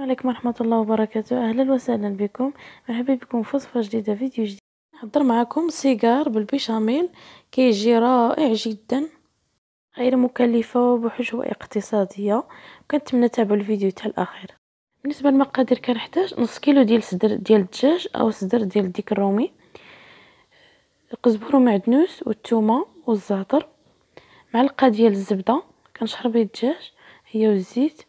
السلام عليكم ورحمة الله وبركاته أهلا وسهلا بكم مرحبا بكم في وصفة جديدة فيديو جديد نحضر معكم سيجار بالبيشاميل كيجي رائع جدا غير مكلفة وبحجوة اقتصادية كنتمنى تابعوا الفيديو حتى الأخير بالنسبة للمقادير كنحتاج نص كيلو ديال صدر ديال الدجاج أو صدر ديال الديك الرومي قزبر ومعدنوس والثومة والزعتر معلقة ديال الزبدة كنشرب الدجاج هي والزيت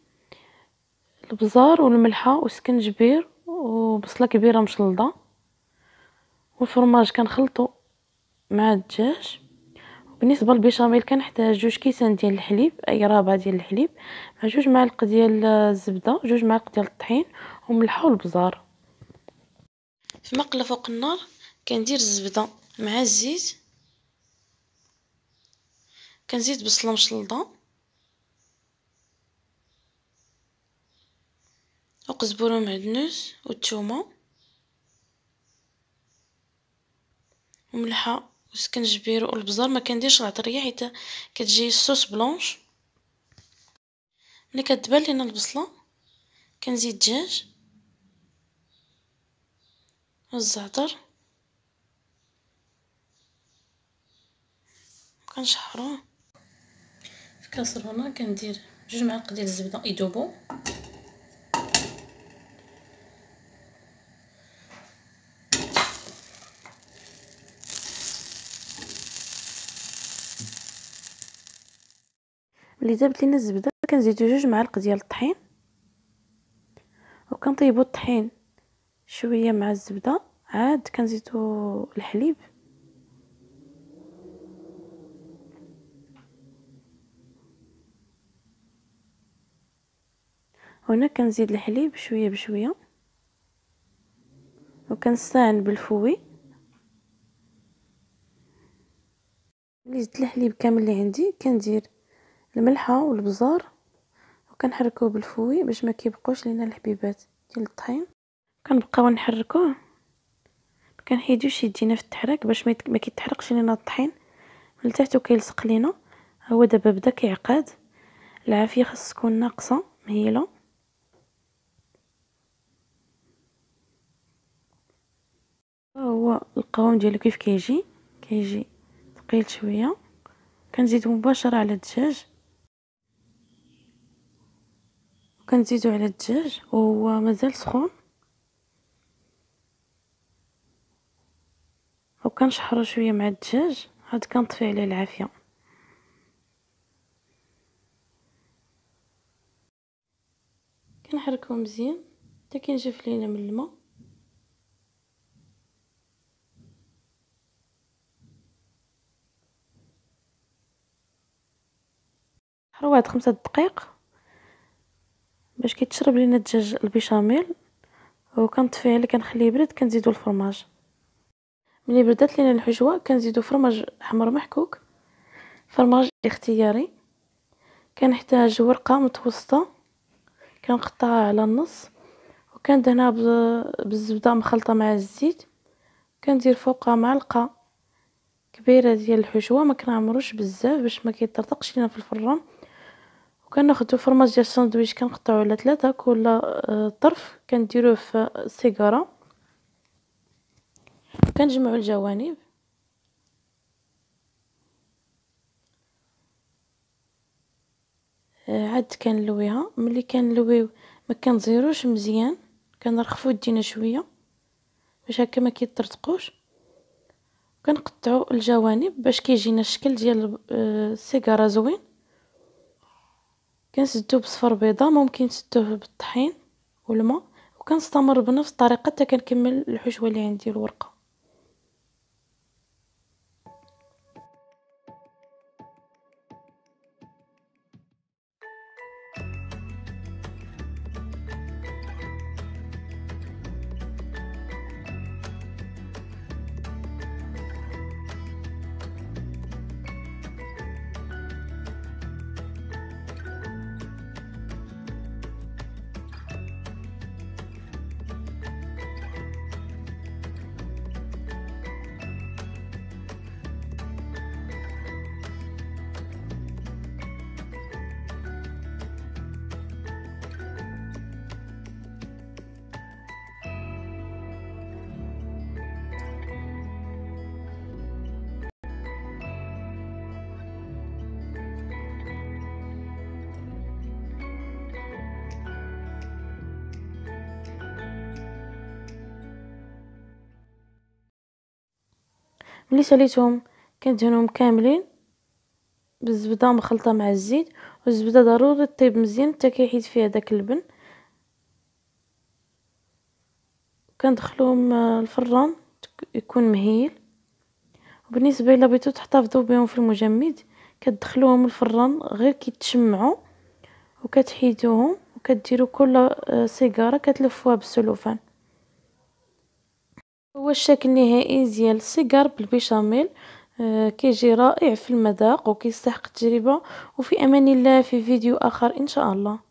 البزار والملحه والسكنجبير وبصله كبيره مشلضه والفرماج كنخلطو مع الدجاج بالنسبه للبيشاميل كنحتاج جوج كيسان ديال الحليب اي رابعه ديال الحليب مع جوج معالق ديال الزبده جوج معالق ديال الطحين وملحه والبزار في مقله فوق النار كندير الزبده مع الزيت كنزيد بصله مشلضه وقزبور ومعدنوس والثومه وملحه وسكنجبير والبزار ما كنديرش العطريه حيت كتجي الصوص بلونش ملي كتبان لينا البصله كنزيد الدجاج والزعتر كنشحروه في كاسرونه كندير جوج معالق ديال الزبده يذوبوا ملي دابت لينا الزبده كنزيدو جوج معالق ديال الطحين وكنطيبو الطحين شويه مع الزبده عاد كنزيدو الحليب هنا كنزيد الحليب شويه بشويه وكنستعن بالفوي ملي زدت الحليب كامل اللي عندي كندير الملحة والبزار وكنحركوه بالفوي باش ما كيبقوش لينا الحبيبات ديال الطحين كنبقاو نحركوه ما كنحيدوش يدينا في التحريك باش ما كيتحرقش لينا الطحين من التحت وكيلصق لينا هو دابا بدا كيعقد العافيه خاص تكون ناقصه مهيله هو القوام ديالو كيف كيجي كيجي ثقيل شويه كنزيد مباشره على الدجاج وكنزيدو على الدجاج وهو مازال سخون وكنشحرو شويه مع الدجاج عاد كنطفي عليه العافيه كنحركو مزيان حتى كينجف لينا من الماء حروا واحد خمسة دقائق باش كيتشرب لينا الدجاج البيشاميل وكنطفيه اللي كنخليه يبرد كنزيدو الفرماج ملي بردات لينا الحشوه كنزيدو فرماج احمر محكوك فرماج اختياري كنحتاج ورقه متوسطه كنقطعها على النص وكندهنها بالزبده مخلطه مع الزيت كندير فوقها معلقه كبيره ديال الحشوه ما كنعمروش بزاف باش ما كيطرطقش لينا في الفران وكناخدو فرماج ديال الساندويتش كنقطعو على ثلاثة كل آه، طرف كنديروه في الصقاره كنجمعو الجوانب آه، عاد كنلويها ملي كنلويو ما كنزيروش مزيان كنرخفو يدينا شويه باش هكا ما كيترتقوش كنقطعو الجوانب باش كيجينا الشكل ديال السيجاره آه، زوين كنسدو بصفر بيضه ممكن تسدوه بالطحين والماء وكنستمر بنفس الطريقه حتى كنكمل الحشوه اللي عندي الورقه ملي ساليتهم كندهنهم كاملين بالزبده مخلطه مع الزيت والزبده ضروري طيب مزيان حتى كيحيد فيها داك اللبن كندخلوهم آه، الفران يكون مهيل وبالنسبه الا بغيتو تحتفظوا بهم في المجمد كتدخلوهم الفران غير كيتشمعوا وكتحيدوهم وكديروا كل سيجاره كتلفوها بالسلوفان هو الشكل النهائي ديال السيجار بالبيشاميل آه، كيجي رائع في المذاق وكيستحق التجربة وفي أمان الله في فيديو آخر إن شاء الله